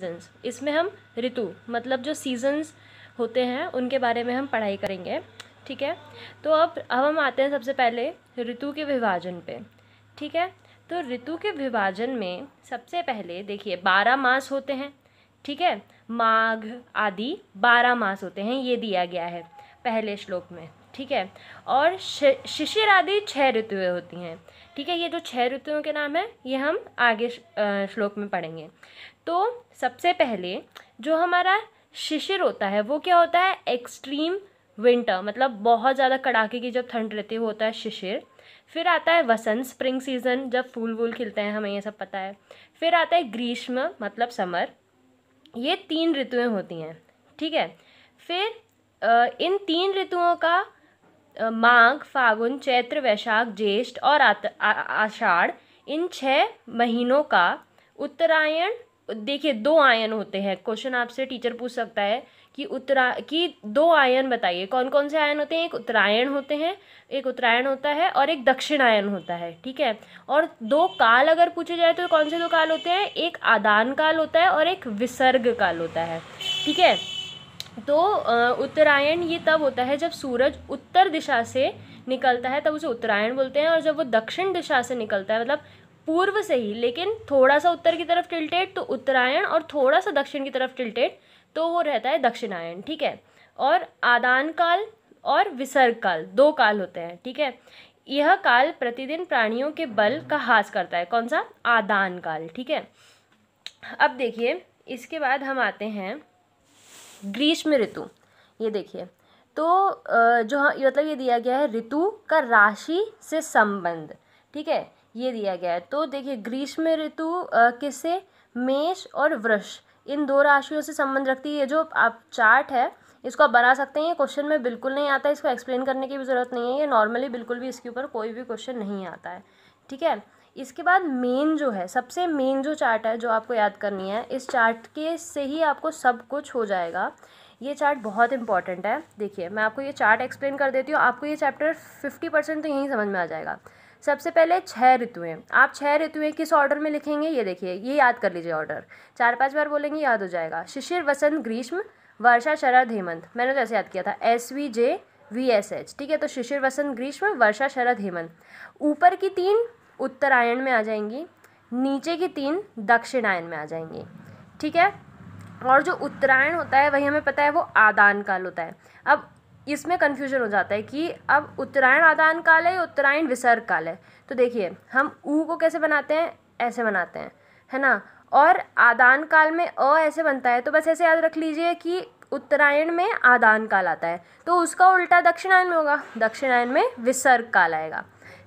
seasons इसमें हम ऋतु मतलब जो सीजन्स होते हैं उनके बारे में हम पढ़ाई करेंगे ठीक है तो अब अब हम आते हैं सबसे पहले ऋतु के विभाजन पे ठीक है तो ऋतु के विभाजन में सबसे पहले देखिए बारह मास होते हैं ठीक है माघ आदि बारह मास होते हैं ये दिया गया है पहले श्लोक में ठीक है और शिशिर आदि छः ऋतुएँ होती हैं ठीक है ये जो छः ऋतुओं के नाम है ये हम आगे श्लोक में पढ़ेंगे तो सबसे पहले जो हमारा शिशिर होता है वो क्या होता है एक्सट्रीम विंटर मतलब बहुत ज़्यादा कड़ाके की जब ठंड रहती है वो होता है शिशिर फिर आता है वसंत स्प्रिंग सीजन जब फूल वूल खिलते हैं हमें ये सब पता है फिर आता है ग्रीष्म मतलब समर ये तीन ऋतुएं होती हैं ठीक है फिर इन तीन ऋतुओं का माघ फागुन चैत्र वैशाख ज्येष्ठ और आषाढ़ इन छः महीनों का उत्तरायण देखिए दो आयन होते हैं क्वेश्चन आपसे टीचर पूछ सकता है कि उत्तरा कि दो आयन बताइए कौन कौन से आयन होते हैं एक उत्तरायण होते हैं एक उत्तरायण होता है और एक दक्षिणायन होता है ठीक है और दो काल अगर पूछे जाए तो कौन से दो काल होते हैं एक आदान काल होता है और एक विसर्ग काल होता है ठीक है तो उत्तरायण ये तब होता है जब सूरज उत्तर दिशा से निकलता है तब उसे उत्तरायण बोलते हैं और जब वो दक्षिण दिशा से निकलता है मतलब पूर्व से ही लेकिन थोड़ा सा उत्तर की तरफ टिल्टेड तो उत्तरायण और थोड़ा सा दक्षिण की तरफ टिल्टेड तो वो रहता है दक्षिणायन ठीक है और आदान काल और विसर्ग काल दो काल होते हैं ठीक है यह काल प्रतिदिन प्राणियों के बल का हास करता है कौन सा आदान काल ठीक है अब देखिए इसके बाद हम आते हैं ग्रीष्म ऋतु ये देखिए तो जो मतलब ये दिया गया है ऋतु का राशि से संबंध ठीक है ये दिया गया है तो देखिए ग्रीष्म ऋतु किससे मेष और वृष इन दो राशियों से संबंध रखती है ये जो आप चार्ट है इसको आप बना सकते हैं ये क्वेश्चन में बिल्कुल नहीं आता इसको एक्सप्लेन करने की भी ज़रूरत नहीं है ये नॉर्मली बिल्कुल भी इसके ऊपर कोई भी क्वेश्चन नहीं आता है ठीक है इसके बाद मेन जो है सबसे मेन जो चार्ट है जो आपको याद करनी है इस चार्ट के से ही आपको सब कुछ हो जाएगा ये चार्ट बहुत इंपॉर्टेंट है देखिए मैं आपको ये चार्ट एक्सप्लेन कर देती हूँ आपको ये चैप्टर फिफ्टी परसेंट तो यहीं समझ में आ जाएगा सबसे पहले छः ऋतुएं आप छः ऋतुएं किस ऑर्डर में लिखेंगे ये देखिए ये याद कर लीजिए ऑर्डर चार पांच बार बोलेंगे याद हो जाएगा शिशिर वसंत ग्रीष्म वर्षा शरद हेमंत मैंने तो ऐसे याद किया था S V J V S H ठीक है तो शिशिर वसंत ग्रीष्म वर्षा शरद हेमंत ऊपर की तीन उत्तरायण में आ जाएंगी नीचे की तीन दक्षिणायन में आ जाएंगी ठीक है और जो उत्तरायण होता है वही हमें पता है वो आदान काल होता है अब इसमें कन्फ्यूजन हो जाता है कि अब उत्तरायण आदान काल है या उत्तरायण विसर्ग काल है तो देखिए हम ऊ को कैसे बनाते हैं ऐसे बनाते हैं है ना और आदान काल में अ ऐसे बनता है तो बस ऐसे याद रख लीजिए कि उत्तरायण में आदान काल आता है तो उसका उल्टा दक्षिणायन में होगा दक्षिणायन में विसर्ग काल आएगा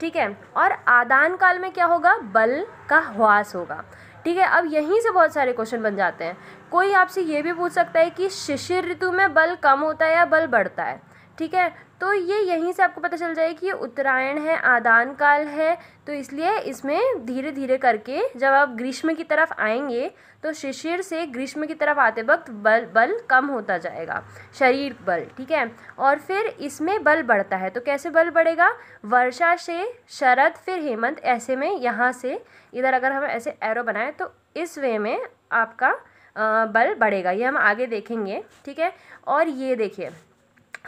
ठीक है और आदान काल में क्या होगा बल का ह्वास होगा ठीक है अब यहीं से बहुत सारे क्वेश्चन बन जाते हैं कोई आपसे ये भी पूछ सकता है कि शिशिर ऋतु में बल कम होता है या बल बढ़ता है ठीक है तो ये यहीं से आपको पता चल जाएगा कि ये उत्तरायण है आदान काल है तो इसलिए इसमें धीरे धीरे करके जब आप ग्रीष्म की तरफ आएंगे तो शिशिर से ग्रीष्म की तरफ आते वक्त बल बल कम होता जाएगा शरीर बल ठीक है और फिर इसमें बल बढ़ता है तो कैसे बल बढ़ेगा वर्षा से शरद फिर हेमंत ऐसे में यहाँ से इधर अगर हम ऐसे एरो बनाएं तो इस वे में आपका बल बढ़ेगा ये हम आगे देखेंगे ठीक है और ये देखिए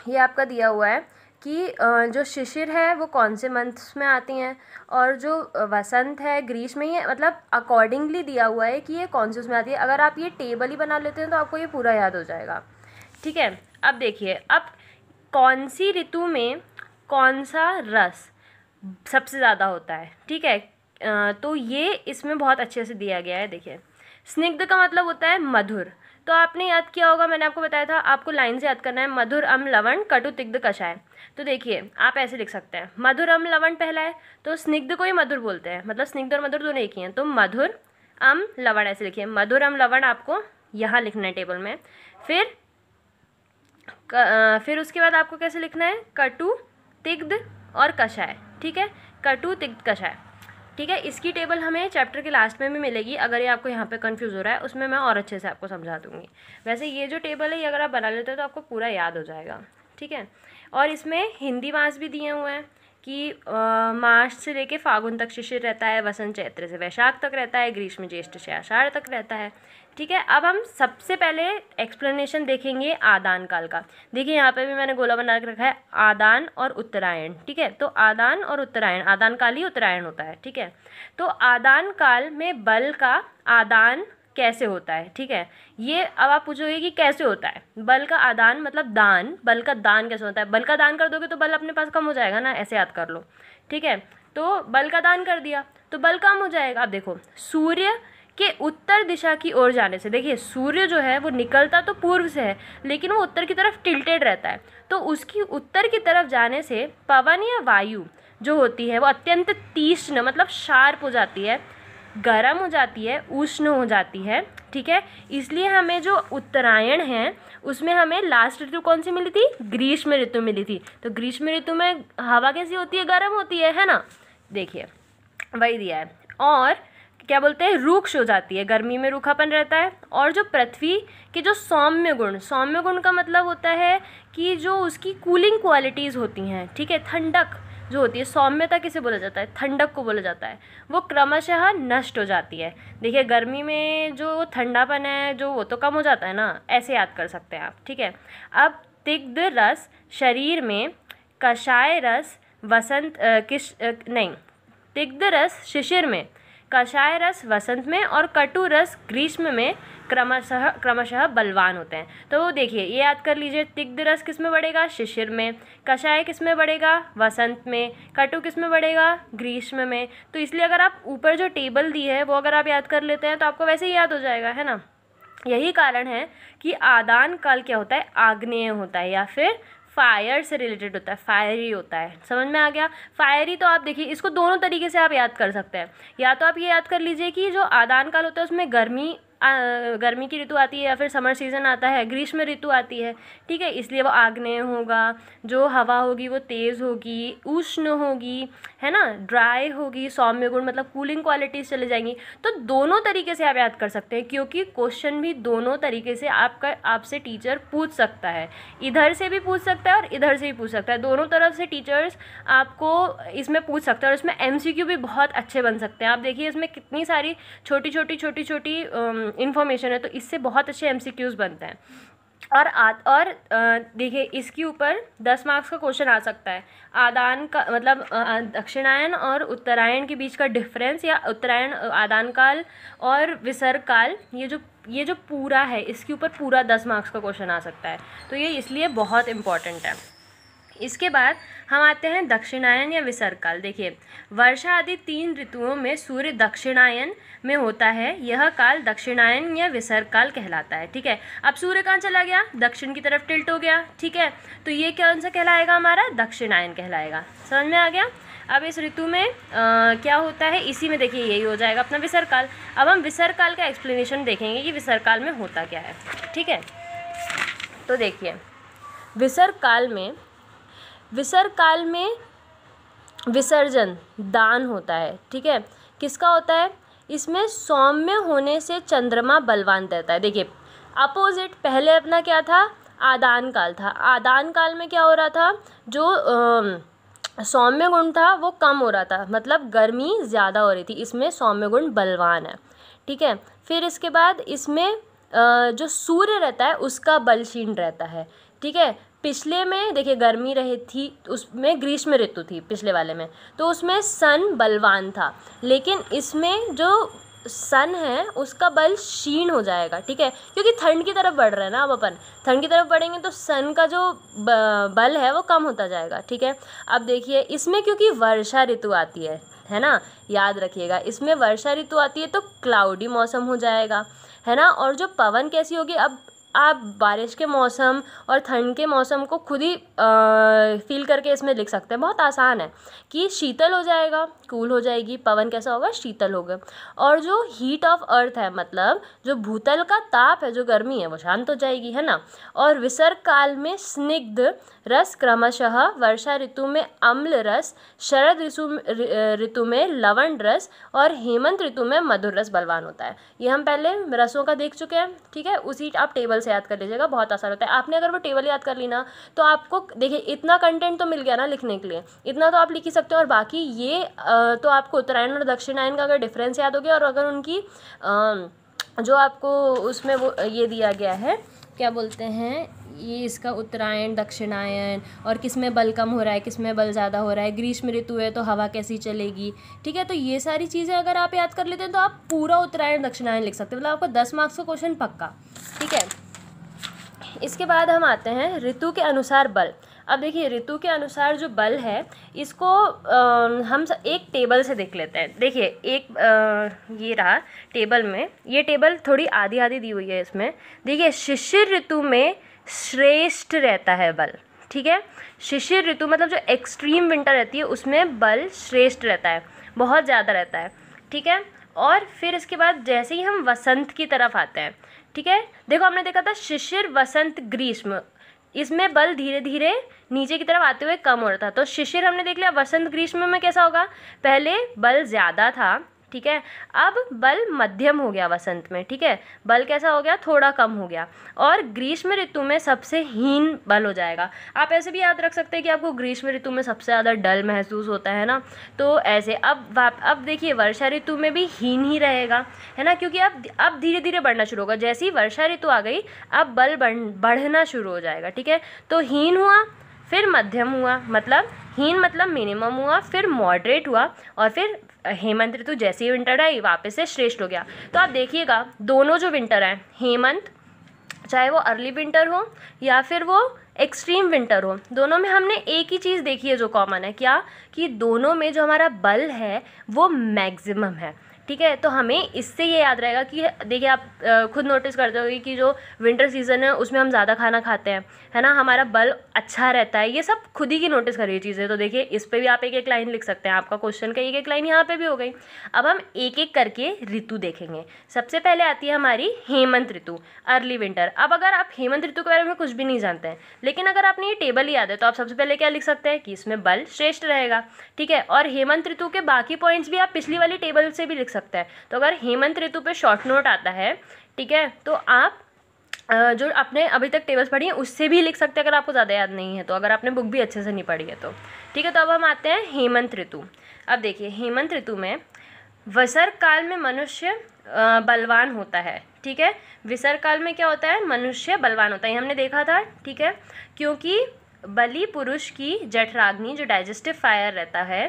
ये आपका दिया हुआ है कि जो शिशिर है वो कौन से मंथ्स में आती हैं और जो वसंत है ग्रीष्म में ये मतलब अकॉर्डिंगली दिया हुआ है कि ये कौन से उसमें आती है अगर आप ये टेबल ही बना लेते हैं तो आपको ये पूरा याद हो जाएगा ठीक है अब देखिए अब कौन सी ऋतु में कौन सा रस सबसे ज़्यादा होता है ठीक है तो ये इसमें बहुत अच्छे से दिया गया है देखिए स्निग्ध का मतलब होता है मधुर तो आपने याद किया होगा मैंने आपको बताया था आपको लाइन से याद करना है मधुर अम लवण कटु तिग्ध कषाय तो देखिए आप ऐसे लिख सकते हैं मधुर अम लवण पहला है तो स्निग्ध को ही मधुर बोलते हैं मतलब स्निग्ध और मधुर दोनों एक ही हैं तो मधुर अम लवण ऐसे लिखिए मधुर अम लवण आपको यहाँ लिखना है टेबल में फिर क, फिर उसके बाद आपको कैसे लिखना है कटु तिग्ध और कषाय ठीक है कटु तिग्ध कषाय ठीक है इसकी टेबल हमें चैप्टर के लास्ट में भी मिलेगी अगर ये आपको यहाँ पे कंफ्यूज हो रहा है उसमें मैं और अच्छे से आपको समझा दूँगी वैसे ये जो टेबल है ये अगर आप बना लेते हो तो आपको पूरा याद हो जाएगा ठीक है और इसमें हिंदी मास भी दिए हुए हैं कि मार्च से लेके फागुन तक शिशिर रहता है वसंत चैत्र से वैशाख तक रहता है ग्रीष्म ज्येष्ठ से आषाढ़ तक रहता है ठीक है अब हम सबसे पहले एक्सप्लेनेशन देखेंगे आदान काल का देखिए यहाँ पे भी मैंने गोला बना के रखा है आदान और उत्तरायण ठीक है तो आदान और उत्तरायण आदान काल ही उत्तरायण होता है ठीक है तो आदान काल में बल का आदान कैसे होता है ठीक है ये अब आप पूछोगे कि कैसे होता है बल का आदान मतलब दान बल का दान कैसे होता है बल का दान कर दोगे तो बल अपने पास कम हो जाएगा ना ऐसे याद कर लो ठीक है तो बल का दान कर दिया तो बल कम हो जाएगा आप देखो सूर्य के उत्तर दिशा की ओर जाने से देखिए सूर्य जो है वो निकलता तो पूर्व से है लेकिन वो उत्तर की तरफ टिल्टेड रहता है तो उसकी उत्तर की तरफ जाने से पवन या वायु जो होती है वो अत्यंत तीक्ष्ण मतलब शार्प हो जाती है गर्म हो जाती है उष्ण हो जाती है ठीक है इसलिए हमें जो उत्तरायण है उसमें हमें लास्ट ऋतु कौन सी मिली थी ग्रीष्म ऋतु मिली थी तो ग्रीष्म ऋतु में हवा कैसी होती है गर्म होती है है ना देखिए वही दिया है और क्या बोलते हैं रूक्ष हो जाती है गर्मी में रूखापन रहता है और जो पृथ्वी के जो सौम्य गुण सौम्य गुण का मतलब होता है कि जो उसकी कूलिंग क्वालिटीज़ होती हैं ठीक है ठंडक जो होती है सौम्यता किसे बोला जाता है ठंडक को बोला जाता है वो क्रमशः नष्ट हो जाती है देखिए गर्मी में जो ठंडापन है जो वो तो कम हो जाता है ना ऐसे याद कर सकते हैं आप ठीक है अब तिग्ध रस शरीर में कषाय रस वसंत किश नहीं तिग्ध रस शिशिर में कषाय रस वसंत में और कटु रस ग्रीष्म में क्रमशः क्रमशः बलवान होते हैं तो देखिए ये याद कर लीजिए तिग्ध रस किस में बढ़ेगा शिशिर में कषाय किस में बढ़ेगा वसंत में कटु किस में बढ़ेगा ग्रीष्म में तो इसलिए अगर आप ऊपर जो टेबल दी है वो अगर आप याद कर लेते हैं तो आपको वैसे ही याद हो जाएगा है ना यही कारण है कि आदान काल क्या होता है आग्नेय होता है या फिर फायर से रिलेटेड होता है फायर ही होता है समझ में आ गया फायर ही तो आप देखिए इसको दोनों तरीके से आप याद कर सकते हैं या तो आप ये याद कर लीजिए कि जो आदान काल होता है उसमें गर्मी आ, गर्मी की ऋतु आती है या फिर समर सीज़न आता है ग्रीष्म ऋतु आती है ठीक है इसलिए वो आग्नेय होगा जो हवा होगी वो तेज़ होगी उष्ण होगी है ना ड्राई होगी सौम्य गुण मतलब कूलिंग क्वालिटीज़ चले जाएंगी तो दोनों तरीके से आप याद कर सकते हैं क्योंकि क्वेश्चन भी दोनों तरीके से आपका आपसे टीचर पूछ सकता है इधर से भी पूछ सकता है और इधर से भी पूछ सकता है दोनों तरफ से टीचर्स आपको इसमें पूछ सकते हैं और इसमें एम भी बहुत अच्छे बन सकते हैं आप देखिए इसमें कितनी सारी छोटी छोटी छोटी छोटी इन्फॉर्मेशन है तो इससे बहुत अच्छे एम बनते हैं और आ और देखिए इसके ऊपर दस मार्क्स का क्वेश्चन आ सकता है आदान का मतलब दक्षिणायन और उत्तरायण के बीच का डिफरेंस या उत्तरायण आदान काल और विसर्ग काल ये जो ये जो पूरा है इसके ऊपर पूरा दस मार्क्स का क्वेश्चन आ सकता है तो ये इसलिए बहुत इम्पॉर्टेंट है इसके बाद हम आते हैं दक्षिणायन या काल देखिए वर्षा आदि तीन ऋतुओं में सूर्य दक्षिणायन में होता है यह काल दक्षिणायन या काल कहलाता है ठीक है अब सूर्य कहाँ चला गया दक्षिण की तरफ टिल्ट हो गया ठीक है तो ये कौन सा कहलाएगा हमारा दक्षिणायन कहलाएगा समझ में आ गया अब इस ऋतु में आ, क्या होता है इसी में देखिए यही हो जाएगा अपना काल अब हम काल का एक्सप्लेनेशन देखेंगे कि काल में होता क्या है ठीक है तो देखिए विसर्ग काल में विसर्ग काल में विसर्जन दान होता है ठीक है किसका होता है इसमें सौम्य होने से चंद्रमा बलवान रहता है देखिए अपोजिट पहले अपना क्या था आदान काल था आदान काल में क्या हो रहा था जो सौम्य गुण था वो कम हो रहा था मतलब गर्मी ज़्यादा हो रही थी इसमें सौम्य गुण बलवान है ठीक है फिर इसके बाद इसमें जो सूर्य रहता है उसका बल रहता है ठीक है पिछले में देखिए गर्मी रही थी तो उसमें ग्रीष्म ऋतु थी पिछले वाले में तो उसमें सन बलवान था लेकिन इसमें जो सन है उसका बल क्षीण हो जाएगा ठीक है क्योंकि ठंड की तरफ बढ़ रहे हैं ना अब अपन ठंड की तरफ बढ़ेंगे तो सन का जो बल है वो कम होता जाएगा ठीक है अब देखिए इसमें क्योंकि वर्षा ऋतु आती है है ना याद रखिएगा इसमें वर्षा ऋतु आती है तो क्लाउडी मौसम हो जाएगा है ना और जो पवन कैसी होगी अब आप बारिश के मौसम और ठंड के मौसम को खुद ही फ़ील करके इसमें लिख सकते हैं बहुत आसान है कि शीतल हो जाएगा कूल हो जाएगी पवन कैसा होगा शीतल होगा और जो हीट ऑफ अर्थ है मतलब जो भूतल का ताप है जो गर्मी है वो शांत हो जाएगी है ना और विसर्ग काल में स्निग्ध रस क्रमशः वर्षा ऋतु में अम्ल रस शरद ऋतु ऋतु में लवण रस और हेमंत ऋतु में मधुर रस बलवान होता है ये हम पहले रसों का देख चुके हैं ठीक है उसी आप टेबल से याद कर लीजिएगा बहुत आसान होता है आपने अगर वो टेबल याद कर ली ना तो आपको देखिए इतना कंटेंट तो मिल गया ना लिखने के लिए इतना तो आप लिख ही सकते हो और बाकी ये तो आपको उत्तरायण और दक्षिणायन का अगर डिफरेंस याद हो गया और अगर उनकी जो आपको उसमें वो ये दिया गया है क्या बोलते हैं ये इसका उत्तरायण दक्षिणायन और किस में बल कम हो रहा है किस में बल ज़्यादा हो रहा है ग्रीष्म ऋतु है तो हवा कैसी चलेगी ठीक है तो ये सारी चीज़ें अगर आप याद कर लेते हैं तो आप पूरा उत्तरायण दक्षिणायन लिख सकते हैं मतलब आपको दस मार्क्स का क्वेश्चन पक्का ठीक है इसके बाद हम आते हैं ऋतु के अनुसार बल अब देखिए ऋतु के अनुसार जो बल है इसको आ, हम एक टेबल से देख लेते हैं देखिए एक आ, ये रहा टेबल में ये टेबल थोड़ी आधी आधी दी हुई है इसमें देखिए शिशिर ऋतु में श्रेष्ठ रहता है बल ठीक है शिशिर ऋतु मतलब जो एक्सट्रीम विंटर रहती है उसमें बल श्रेष्ठ रहता है बहुत ज़्यादा रहता है ठीक है और फिर इसके बाद जैसे ही हम वसंत की तरफ आते हैं ठीक है देखो हमने देखा था शिशिर वसंत ग्रीष्म इसमें बल धीरे धीरे नीचे की तरफ आते हुए कम हो रहा था तो शिशिर हमने देख लिया वसंत ग्रीष्म में कैसा होगा पहले बल ज़्यादा था ठीक है अब बल मध्यम हो गया वसंत में ठीक है बल कैसा हो गया थोड़ा कम हो गया और ग्रीष्म ऋतु में सबसे हीन बल हो जाएगा आप ऐसे भी याद रख सकते हैं कि आपको ग्रीष्म ऋतु में सबसे ज़्यादा डल महसूस होता है ना तो ऐसे अब अब देखिए वर्षा ऋतु में भी हीन ही रहेगा है ना क्योंकि अब अब धीरे धीरे बढ़ना शुरू होगा जैसे ही वर्षा ऋतु आ गई अब बल बढ़ना शुरू हो जाएगा ठीक है तो हीन हुआ फिर मध्यम हुआ मतलब हीन मतलब मिनिमम हुआ फिर मॉडरेट हुआ और फिर हेमंत ऋतु जैसे ही विंटर आई वापस से श्रेष्ठ हो गया तो आप देखिएगा दोनों जो विंटर हैं हेमंत चाहे वो अर्ली विंटर हो या फिर वो एक्सट्रीम विंटर हो दोनों में हमने एक ही चीज़ देखी है जो कॉमन है क्या कि दोनों में जो हमारा बल है वो मैक्सिमम है ठीक है तो हमें इससे ये याद रहेगा कि देखिए आप खुद नोटिस करते होगे कि जो विंटर सीज़न है उसमें हम ज़्यादा खाना खाते हैं है ना हमारा बल अच्छा रहता है ये सब खुद ही की नोटिस करिए चीज़ें तो देखिए इस पर भी आप एक एक लाइन लिख सकते हैं आपका क्वेश्चन का एक एक लाइन यहाँ पर भी हो गई अब हम एक एक करके ऋतु देखेंगे सबसे पहले आती है हमारी हेमंत ऋतु अर्ली विंटर अब अगर आप हेमंत ऋतु के बारे में कुछ भी नहीं जानते हैं लेकिन अगर आपने ये टेबल याद है तो आप सबसे पहले क्या लिख सकते हैं कि इसमें बल श्रेष्ठ रहेगा ठीक है और हेमंत ऋतु के बाकी पॉइंट्स भी आप पिछली वाली टेबल से भी लिख सकते सकता है तो अगर हेमंत ऋतु पे शॉर्ट नोट आता है ठीक है तो आप जो आपने अभी तक टेबल्स पढ़ी हैं उससे भी लिख सकते हैं अगर आपको ज़्यादा याद नहीं है तो अगर आपने बुक भी अच्छे से नहीं पढ़ी है तो ठीक है तो अब हम आते हैं हेमंत ऋतु अब देखिए हेमंत ऋतु में वसर काल में मनुष्य बलवान होता है ठीक है विसर काल में क्या होता है मनुष्य बलवान होता है हमने देखा था ठीक है क्योंकि बलि पुरुष की जठराग्नि जो डाइजेस्टिव फायर रहता है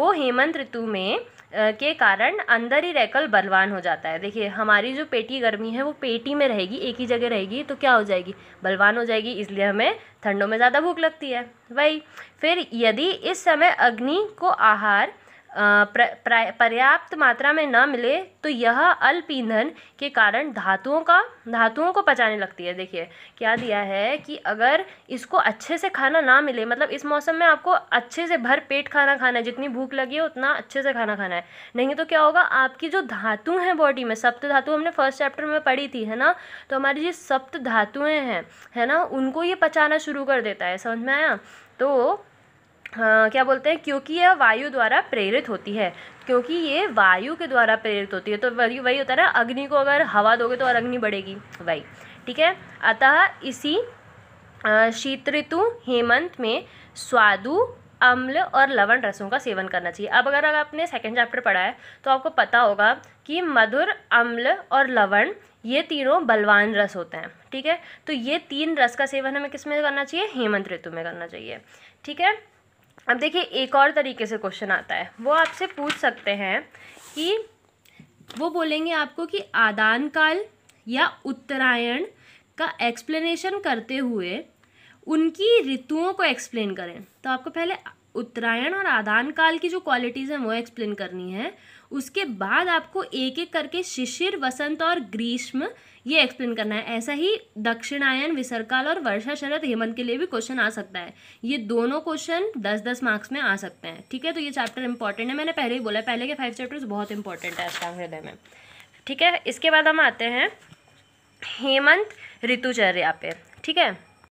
वो हेमंत ऋतु में के कारण अंदर ही रहकर बलवान हो जाता है देखिए हमारी जो पेटी गर्मी है वो पेटी में रहेगी एक ही जगह रहेगी तो क्या हो जाएगी बलवान हो जाएगी इसलिए हमें ठंडों में ज़्यादा भूख लगती है वही फिर यदि इस समय अग्नि को आहार पर्याप्त मात्रा में न मिले तो यह अल्प ईंधन के कारण धातुओं का धातुओं को पचाने लगती है देखिए क्या दिया है कि अगर इसको अच्छे से खाना ना मिले मतलब इस मौसम में आपको अच्छे से भर पेट खाना खाना है जितनी भूख लगी है उतना अच्छे से खाना खाना है नहीं तो क्या होगा आपकी जो धातु हैं बॉडी में सप्त धातु हमने फर्स्ट चैप्टर में पढ़ी थी है ना तो हमारी जो सप्त धातुएँ हैं है ना उनको ये पचाना शुरू कर देता है समझ में आया तो हाँ, क्या बोलते हैं क्योंकि यह वायु द्वारा प्रेरित होती है क्योंकि ये वायु के द्वारा प्रेरित होती है तो वही वही होता है ना अग्नि को अगर हवा दोगे तो और अग्नि बढ़ेगी वही ठीक है अतः इसी शीत ऋतु हेमंत में स्वादु अम्ल और लवण रसों का सेवन करना चाहिए अब अगर अगर आपने सेकेंड चैप्टर पढ़ा है तो आपको पता होगा कि मधुर अम्ल और लवण ये तीनों बलवान रस होते हैं ठीक है तो ये तीन रस का सेवन हमें किस में करना चाहिए हेमंत ऋतु में करना चाहिए ठीक है अब देखिए एक और तरीके से क्वेश्चन आता है वो आपसे पूछ सकते हैं कि वो बोलेंगे आपको कि आदान काल या उत्तरायण का एक्सप्लेनेशन करते हुए उनकी ऋतुओं को एक्सप्लेन करें तो आपको पहले उत्तरायण और आदान काल की जो क्वालिटीज़ हैं वो एक्सप्लेन करनी है उसके बाद आपको एक एक करके शिशिर वसंत और ग्रीष्म ये एक्सप्लेन करना है ऐसा ही दक्षिणायन विसरकाल और वर्षा शरद हेमंत के लिए भी क्वेश्चन आ सकता है ये दोनों क्वेश्चन दस दस मार्क्स में आ सकते हैं ठीक है तो ये चैप्टर इंपॉर्टेंट है मैंने पहले ही बोला पहले के फाइव चैप्टर्स बहुत इंपॉर्टेंट है अष्टांग हृदय में ठीक है इसके बाद हम आते हैं हेमंत ऋतुचर्या पे ठीक है